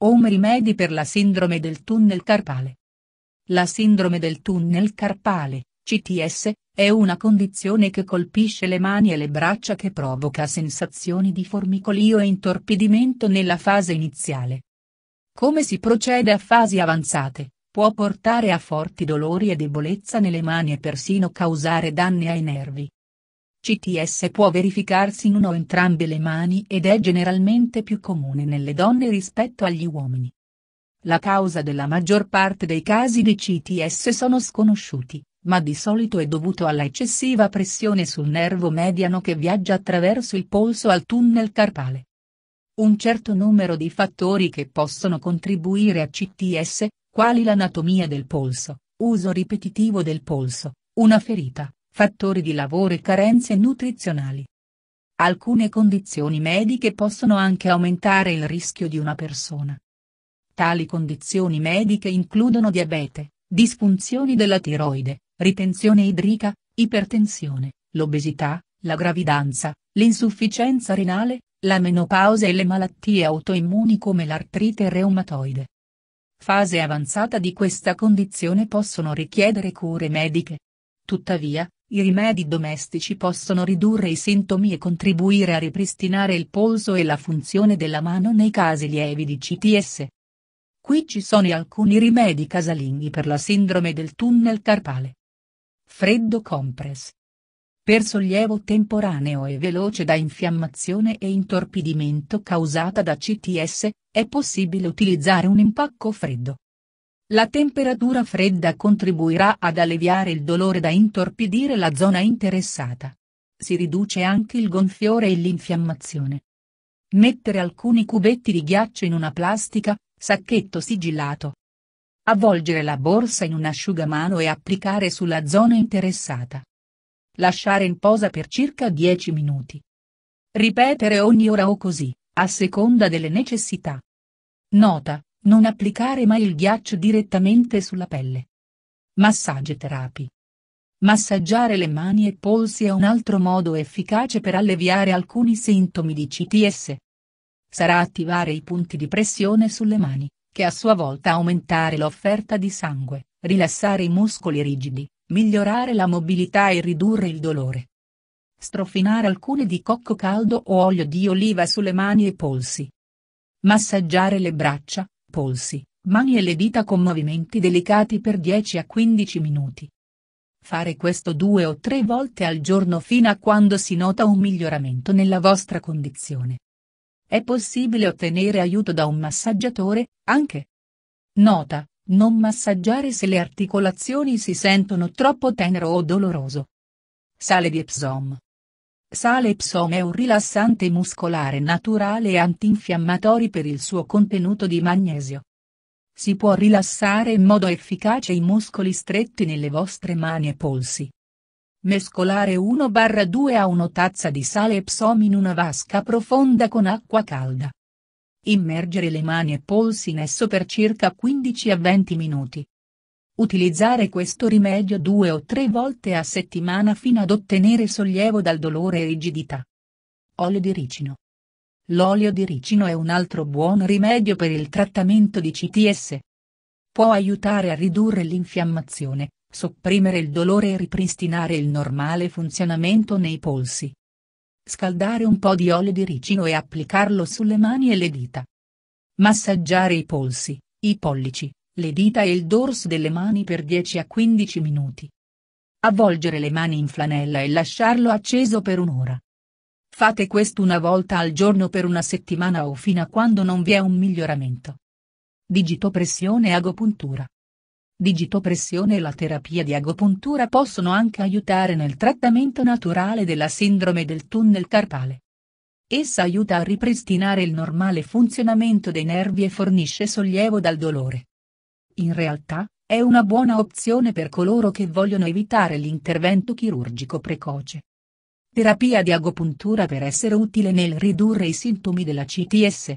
Home rimedi per la sindrome del tunnel carpale. La sindrome del tunnel carpale, CTS, è una condizione che colpisce le mani e le braccia che provoca sensazioni di formicolio e intorpidimento nella fase iniziale. Come si procede a fasi avanzate, può portare a forti dolori e debolezza nelle mani e persino causare danni ai nervi. CTS può verificarsi in uno o entrambe le mani ed è generalmente più comune nelle donne rispetto agli uomini. La causa della maggior parte dei casi di CTS sono sconosciuti, ma di solito è dovuto alla eccessiva pressione sul nervo mediano che viaggia attraverso il polso al tunnel carpale. Un certo numero di fattori che possono contribuire a CTS, quali l'anatomia del polso, uso ripetitivo del polso, una ferita, fattori di lavoro e carenze nutrizionali. Alcune condizioni mediche possono anche aumentare il rischio di una persona. Tali condizioni mediche includono diabete, disfunzioni della tiroide, ritenzione idrica, ipertensione, l'obesità, la gravidanza, l'insufficienza renale, la menopausa e le malattie autoimmuni come l'artrite reumatoide. Fase avanzata di questa condizione possono richiedere cure mediche. Tuttavia, i rimedi domestici possono ridurre i sintomi e contribuire a ripristinare il polso e la funzione della mano nei casi lievi di CTS. Qui ci sono alcuni rimedi casalinghi per la sindrome del tunnel carpale. Freddo compress. Per sollievo temporaneo e veloce da infiammazione e intorpidimento causata da CTS, è possibile utilizzare un impacco freddo. La temperatura fredda contribuirà ad alleviare il dolore da intorpidire la zona interessata. Si riduce anche il gonfiore e l'infiammazione. Mettere alcuni cubetti di ghiaccio in una plastica, sacchetto sigillato. Avvolgere la borsa in un asciugamano e applicare sulla zona interessata. Lasciare in posa per circa 10 minuti. Ripetere ogni ora o così, a seconda delle necessità. Nota. Non applicare mai il ghiaccio direttamente sulla pelle. Massaggi terapi. Massaggiare le mani e polsi è un altro modo efficace per alleviare alcuni sintomi di CTS. Sarà attivare i punti di pressione sulle mani, che a sua volta aumentare l'offerta di sangue, rilassare i muscoli rigidi, migliorare la mobilità e ridurre il dolore. Strofinare alcune di cocco caldo o olio di oliva sulle mani e polsi. Massaggiare le braccia, polsi, mani e le dita con movimenti delicati per 10 a 15 minuti. Fare questo due o tre volte al giorno fino a quando si nota un miglioramento nella vostra condizione. È possibile ottenere aiuto da un massaggiatore, anche. Nota, non massaggiare se le articolazioni si sentono troppo tenero o doloroso. Sale di Epsom Sale Epsom è un rilassante muscolare naturale e antinfiammatorio per il suo contenuto di magnesio. Si può rilassare in modo efficace i muscoli stretti nelle vostre mani e polsi. Mescolare 1-2 a 1 tazza di sale Epsom in una vasca profonda con acqua calda. Immergere le mani e polsi in esso per circa 15 a 20 minuti, Utilizzare questo rimedio due o tre volte a settimana fino ad ottenere sollievo dal dolore e rigidità. Olio di ricino. L'olio di ricino è un altro buon rimedio per il trattamento di CTS. Può aiutare a ridurre l'infiammazione, sopprimere il dolore e ripristinare il normale funzionamento nei polsi. Scaldare un po' di olio di ricino e applicarlo sulle mani e le dita. Massaggiare i polsi, i pollici, le dita e il dorso delle mani per 10 a 15 minuti. Avvolgere le mani in flanella e lasciarlo acceso per un'ora. Fate questo una volta al giorno per una settimana o fino a quando non vi è un miglioramento. Digitopressione e agopuntura. Digitopressione e la terapia di agopuntura possono anche aiutare nel trattamento naturale della sindrome del tunnel carpale. Essa aiuta a ripristinare il normale funzionamento dei nervi e fornisce sollievo dal dolore. In realtà, è una buona opzione per coloro che vogliono evitare l'intervento chirurgico precoce. Terapia di agopuntura per essere utile nel ridurre i sintomi della CTS.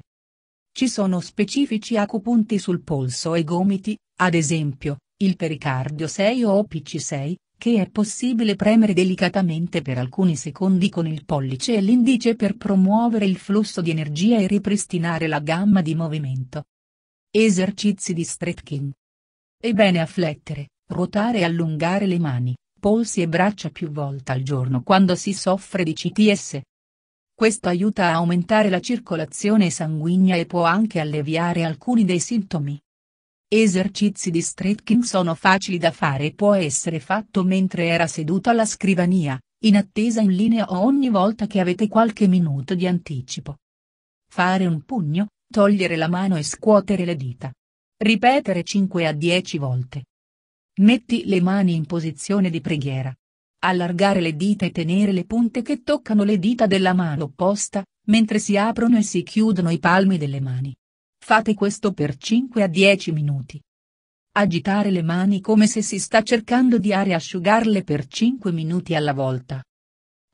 Ci sono specifici acupunti sul polso e gomiti, ad esempio, il pericardio 6 o OPC6, che è possibile premere delicatamente per alcuni secondi con il pollice e l'indice per promuovere il flusso di energia e ripristinare la gamma di movimento. Esercizi di stretching. Ebbene flettere, ruotare e allungare le mani, polsi e braccia più volte al giorno quando si soffre di CTS. Questo aiuta a aumentare la circolazione sanguigna e può anche alleviare alcuni dei sintomi. Esercizi di stretching sono facili da fare e può essere fatto mentre era seduto alla scrivania, in attesa in linea o ogni volta che avete qualche minuto di anticipo. Fare un pugno, Togliere la mano e scuotere le dita. Ripetere 5 a 10 volte. Metti le mani in posizione di preghiera. Allargare le dita e tenere le punte che toccano le dita della mano opposta, mentre si aprono e si chiudono i palmi delle mani. Fate questo per 5 a 10 minuti. Agitare le mani come se si sta cercando di aria asciugarle per 5 minuti alla volta.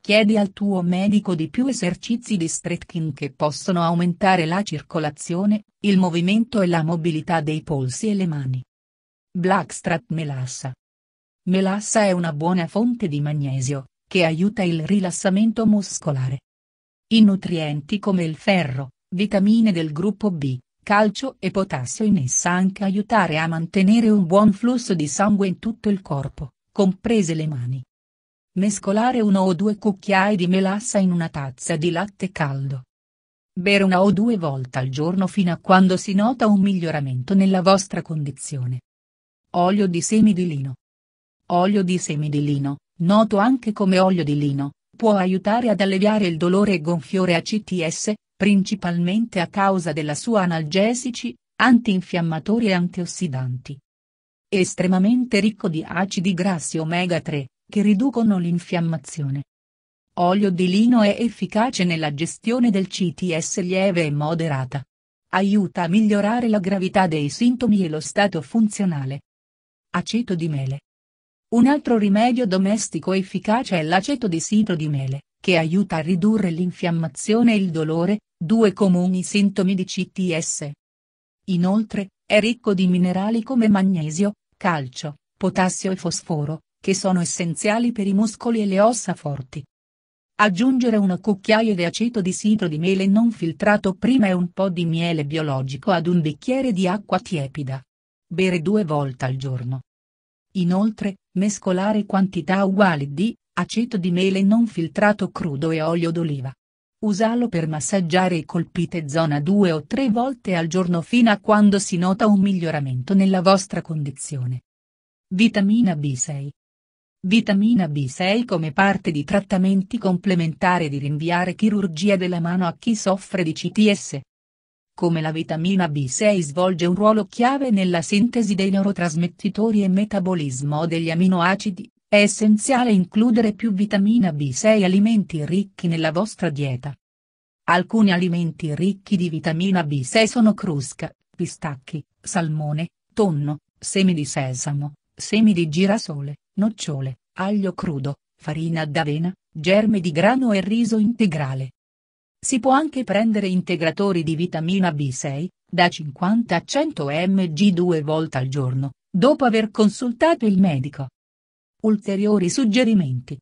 Chiedi al tuo medico di più esercizi di stretching che possono aumentare la circolazione, il movimento e la mobilità dei polsi e le mani. Blackstrat Melassa. Melassa è una buona fonte di magnesio, che aiuta il rilassamento muscolare. I nutrienti come il ferro, vitamine del gruppo B, calcio e potassio in essa anche aiutare a mantenere un buon flusso di sangue in tutto il corpo, comprese le mani. Mescolare uno o due cucchiai di melassa in una tazza di latte caldo. Bere una o due volte al giorno fino a quando si nota un miglioramento nella vostra condizione. Olio di semi di lino. Olio di semi di lino, noto anche come olio di lino, può aiutare ad alleviare il dolore e gonfiore a CTS, principalmente a causa della sua analgesici, antinfiammatori e antiossidanti. Estremamente ricco di acidi grassi omega 3, che riducono l'infiammazione. Olio di lino è efficace nella gestione del CTS lieve e moderata. Aiuta a migliorare la gravità dei sintomi e lo stato funzionale. Aceto di mele. Un altro rimedio domestico efficace è l'aceto di sidro di mele, che aiuta a ridurre l'infiammazione e il dolore, due comuni sintomi di CTS. Inoltre, è ricco di minerali come magnesio, calcio, potassio e fosforo, che sono essenziali per i muscoli e le ossa forti. Aggiungere una cucchiaia di aceto di sidro di mele non filtrato prima e un po' di miele biologico ad un bicchiere di acqua tiepida. Bere due volte al giorno. Inoltre, mescolare quantità uguali di aceto di mele non filtrato crudo e olio d'oliva. Usalo per massaggiare e colpite zona due o tre volte al giorno fino a quando si nota un miglioramento nella vostra condizione. Vitamina B6. Vitamina B6 come parte di trattamenti complementari e di rinviare chirurgia della mano a chi soffre di CTS. Come la vitamina B6 svolge un ruolo chiave nella sintesi dei neurotrasmettitori e metabolismo degli aminoacidi, è essenziale includere più vitamina B6 alimenti ricchi nella vostra dieta. Alcuni alimenti ricchi di vitamina B6 sono crusca, pistacchi, salmone, tonno, semi di sesamo, semi di girasole, nocciole, aglio crudo, farina d'avena, germe di grano e riso integrale. Si può anche prendere integratori di vitamina B6, da 50 a 100 mg due volte al giorno, dopo aver consultato il medico. Ulteriori suggerimenti.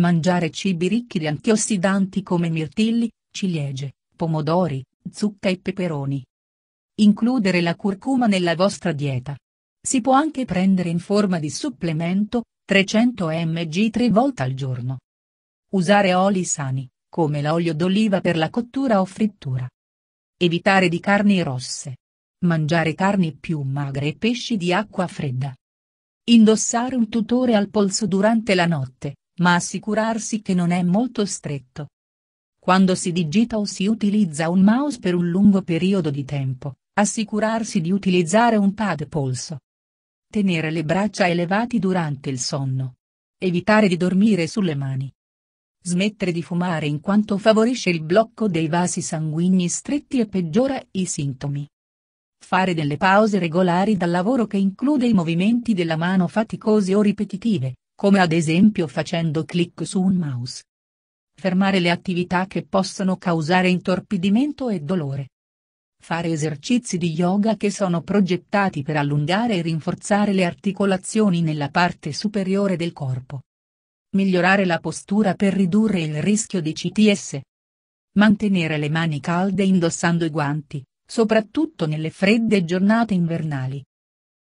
Mangiare cibi ricchi di antiossidanti come mirtilli, ciliegie, pomodori, zucca e peperoni. Includere la curcuma nella vostra dieta, si può anche prendere in forma di supplemento, 300 mg tre volte al giorno. Usare oli sani, come l'olio d'oliva per la cottura o frittura. Evitare di carni rosse. Mangiare carni più magre e pesci di acqua fredda. Indossare un tutore al polso durante la notte, ma assicurarsi che non è molto stretto. Quando si digita o si utilizza un mouse per un lungo periodo di tempo, assicurarsi di utilizzare un pad polso. Tenere le braccia elevati durante il sonno. Evitare di dormire sulle mani. Smettere di fumare in quanto favorisce il blocco dei vasi sanguigni stretti e peggiora i sintomi. Fare delle pause regolari dal lavoro che include i movimenti della mano faticosi o ripetitive, come ad esempio facendo clic su un mouse. Fermare le attività che possono causare intorpidimento e dolore. Fare esercizi di yoga che sono progettati per allungare e rinforzare le articolazioni nella parte superiore del corpo. Migliorare la postura per ridurre il rischio di CTS. Mantenere le mani calde indossando i guanti, soprattutto nelle fredde giornate invernali.